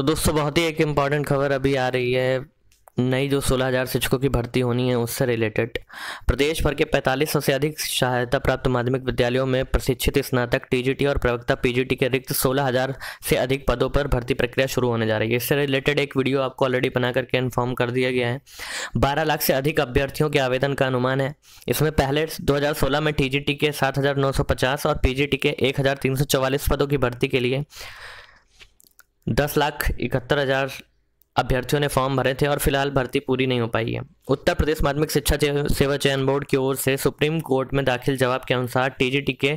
तो दोस्तों बहुत ही एक इम्पॉर्टेंट खबर अभी आ रही है नई जो 16000 शिक्षकों की भर्ती होनी है उससे रिलेटेड प्रदेश भर के 4500 से अधिक सहायता प्राप्त माध्यमिक विद्यालयों में प्रशिक्षित स्नातक टीजीटी और प्रवक्ता पीजीटी के रिक्त 16000 से अधिक पदों पर भर्ती प्रक्रिया शुरू होने जा रही है इससे रिलेटेड एक वीडियो आपको ऑलरेडी बना करके इन्फॉर्म कर दिया गया है बारह लाख से अधिक अभ्यर्थियों के आवेदन का अनुमान है इसमें पहले दो में टी के सात और पी के एक पदों की भर्ती के लिए दस लाख इकहत्तर हज़ार अभ्यर्थियों ने फॉर्म भरे थे और फिलहाल भर्ती पूरी नहीं हो पाई है उत्तर प्रदेश माध्यमिक शिक्षा सेवा चयन बोर्ड की ओर से सुप्रीम कोर्ट में दाखिल जवाब के अनुसार टीजीटी के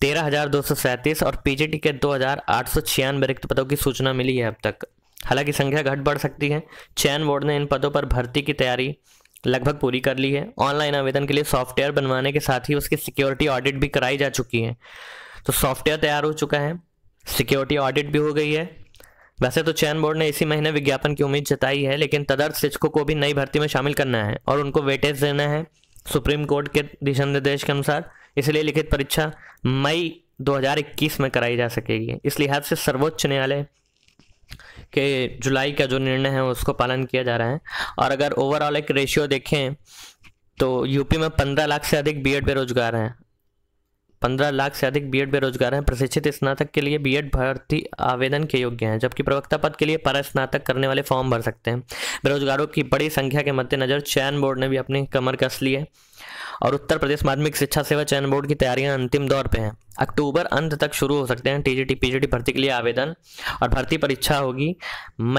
तेरह हज़ार दो सौ सैंतीस और पीजीटी के दो हज़ार आठ सौ छियानवे रिक्त पदों की सूचना मिली है अब तक हालांकि संख्या घट बढ़ सकती है चयन बोर्ड ने इन पदों पर भर्ती की तैयारी लगभग पूरी कर ली है ऑनलाइन आवेदन के लिए सॉफ्टवेयर बनवाने के साथ ही उसकी सिक्योरिटी ऑडिट भी कराई जा चुकी है तो सॉफ्टवेयर तैयार हो चुका है सिक्योरिटी ऑडिट भी हो गई है वैसे तो चयन बोर्ड ने इसी महीने विज्ञापन की उम्मीद जताई है लेकिन तदर्थ शिक्षकों को भी नई भर्ती में शामिल करना है और उनको वेटेज देना है सुप्रीम कोर्ट के दिशा निर्देश के अनुसार इसलिए लिखित परीक्षा मई 2021 में कराई जा सकेगी इस लिहाज से सर्वोच्च न्यायालय के जुलाई का जो निर्णय है उसको पालन किया जा रहा है और अगर ओवरऑल एक रेशियो देखें तो यूपी में पंद्रह लाख से अधिक बीएड बेरोजगार हैं पंद्रह लाख से अधिक बीएड बेरोजगार हैं प्रशिक्षित स्नातक के लिए बीएड भर्ती आवेदन के योग्य हैं जबकि प्रवक्ता पद के लिए पर स्नातक करने वाले फॉर्म भर सकते हैं बेरोजगारों की बड़ी संख्या के मद्देनजर चयन बोर्ड ने भी अपनी कमर कस ली है और उत्तर प्रदेश माध्यमिक शिक्षा सेवा चयन बोर्ड की तैयारियां अंतिम दौर पर हैं अक्टूबर अंत तक शुरू हो सकते हैं टी पीजीटी भर्ती के लिए आवेदन और भर्ती परीक्षा होगी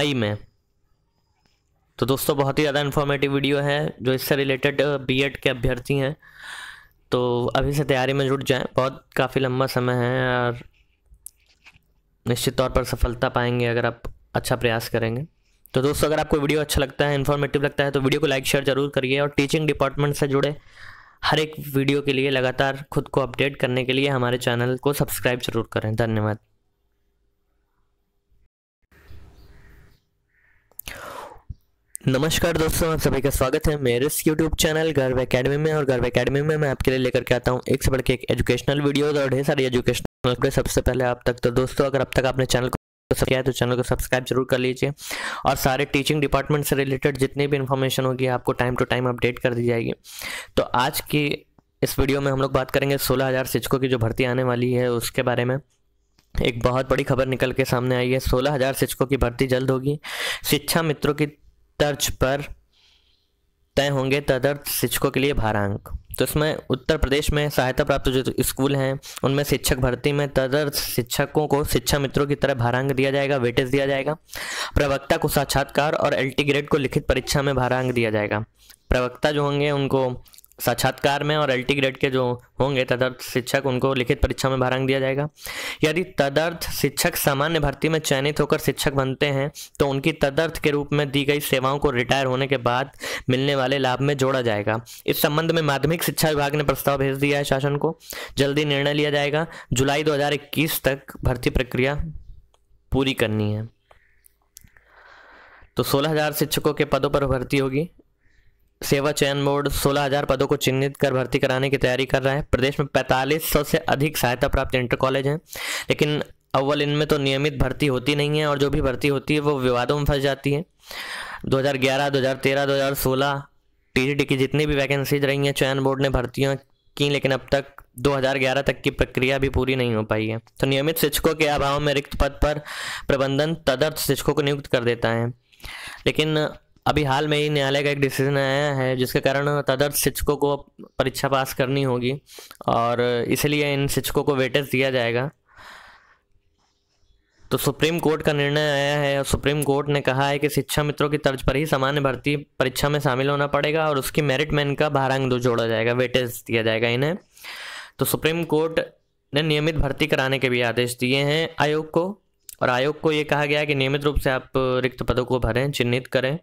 मई में तो दोस्तों बहुत ही ज़्यादा इन्फॉर्मेटिव वीडियो है जो इससे रिलेटेड बी के अभ्यर्थी हैं तो अभी से तैयारी में जुट जाएं बहुत काफ़ी लंबा समय है और निश्चित तौर पर सफलता पाएंगे अगर आप अच्छा प्रयास करेंगे तो दोस्तों अगर आपको वीडियो अच्छा लगता है इन्फॉर्मेटिव लगता है तो वीडियो को लाइक शेयर जरूर करिए और टीचिंग डिपार्टमेंट से जुड़े हर एक वीडियो के लिए लगातार खुद को अपडेट करने के लिए हमारे चैनल को सब्सक्राइब जरूर करें धन्यवाद नमस्कार दोस्तों आप सभी का स्वागत है मेरे इस यूट्यूब चैनल गर्व एकेडमी में और गर्व एकेडमी में मैं आपके लिए लेकर के आता हूँ एक से बढ़ के एक एजुकेशनल वीडियो और ढेर सारी एजुकेशनल सबसे पहले आप तक तो दोस्तों अगर अब तक आपने चैनल को किया है तो चैनल को सब्सक्राइब जरूर कर लीजिए और सारे टीचिंग डिपार्टमेंट से रिलेटेड जितनी भी इन्फॉर्मेशन होगी आपको टाइम टू टाइम अपडेट कर दी जाएगी तो आज की इस वीडियो में हम लोग बात करेंगे सोलह हज़ार शिक्षकों की जो भर्ती आने वाली है उसके बारे में एक बहुत बड़ी खबर निकल के सामने आई है सोलह हज़ार शिक्षकों की भर्ती जल्द होगी शिक्षा मित्रों की तर्ज पर तय होंगे तदर्थ शिक्षकों के लिए भारांक तो इसमें उत्तर प्रदेश में सहायता प्राप्त जो स्कूल हैं उनमें शिक्षक भर्ती में तदर्थ शिक्षकों को शिक्षा मित्रों की तरह भारांक दिया जाएगा वेटेज दिया जाएगा प्रवक्ता को साक्षात्कार और एल ग्रेड को लिखित परीक्षा में भारांक दिया जाएगा प्रवक्ता जो होंगे उनको साक्षात्कार में और अल्टी ग्रेड के जो होंगे तदर्थ शिक्षक उनको लिखित परीक्षा में भारंग दिया जाएगा यदि तदर्थ शिक्षक सामान्य भर्ती में चयनित होकर शिक्षक बनते हैं तो उनकी तदर्थ के रूप में दी गई सेवाओं को रिटायर होने के बाद मिलने वाले लाभ में जोड़ा जाएगा इस संबंध में माध्यमिक शिक्षा विभाग ने प्रस्ताव भेज दिया है शासन को जल्दी निर्णय लिया जाएगा जुलाई दो तक भर्ती प्रक्रिया पूरी करनी है तो हजार शिक्षकों के पदों पर भर्ती होगी सेवा चयन बोर्ड 16,000 पदों को चिन्हित कर भर्ती कराने की तैयारी कर रहा है प्रदेश में 4500 से अधिक सहायता प्राप्त इंटर कॉलेज हैं लेकिन अव्वल इनमें तो नियमित भर्ती होती नहीं है और जो भी भर्ती होती है वो विवादों में फंस जाती है 2011, 2013, 2016 टीजीटी की जितनी भी वैकेंसीज रही हैं चयन बोर्ड ने भर्तियाँ की लेकिन अब तक 2011 तक की प्रक्रिया भी पूरी नहीं हो पाई है तो नियमित शिक्षकों के अभाव में रिक्त पद पर प्रबंधन तदर्थ शिक्षकों को नियुक्त कर देता है लेकिन अभी हाल में ही न्यायालय का एक डिसीजन आया है जिसके कारण तदर्थ शिक्षकों को परीक्षा पास करनी होगी और इसलिए इन शिक्षकों को वेटेज दिया जाएगा तो सुप्रीम कोर्ट का निर्णय आया है और सुप्रीम कोर्ट ने कहा है कि शिक्षा मित्रों की तर्ज पर ही सामान्य भर्ती परीक्षा में शामिल होना पड़ेगा और उसकी मेरिट में इनका दो जोड़ा जाएगा वेटेज दिया जाएगा इन्हें तो सुप्रीम कोर्ट ने नियमित भर्ती कराने के भी आदेश दिए हैं आयोग को और आयोग को ये कहा गया कि नियमित रूप से आप रिक्त पदों को भरें चिन्हित करें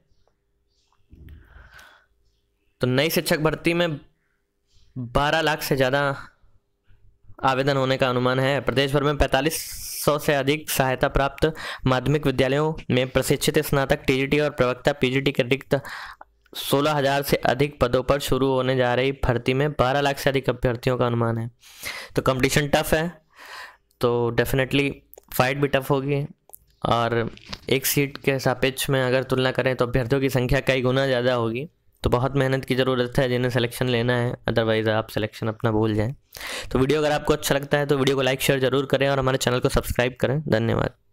तो नई शिक्षक भर्ती में 12 लाख से ज़्यादा आवेदन होने का अनुमान है प्रदेश भर में पैंतालीस सौ से अधिक सहायता प्राप्त माध्यमिक विद्यालयों में प्रशिक्षित स्नातक टीजीटी और प्रवक्ता पीजीटी के रिक्त सोलह हजार से अधिक पदों पर शुरू होने जा रही भर्ती में बारह लाख से अधिक अभ्यर्थियों का अनुमान है तो कंपटीशन टफ है तो डेफिनेटली फाइट भी टफ होगी और एक सीट के सापेक्ष में अगर तुलना करें तो अभ्यर्थियों की संख्या कई गुना ज़्यादा होगी तो बहुत मेहनत की ज़रूरत है जिन्हें सिलेक्शन लेना है अदरवाइज़ आप सिलेक्शन अपना भूल जाएँ तो वीडियो अगर आपको अच्छा लगता है तो वीडियो को लाइक शेयर ज़रूर करें और हमारे चैनल को सब्सक्राइब करें धन्यवाद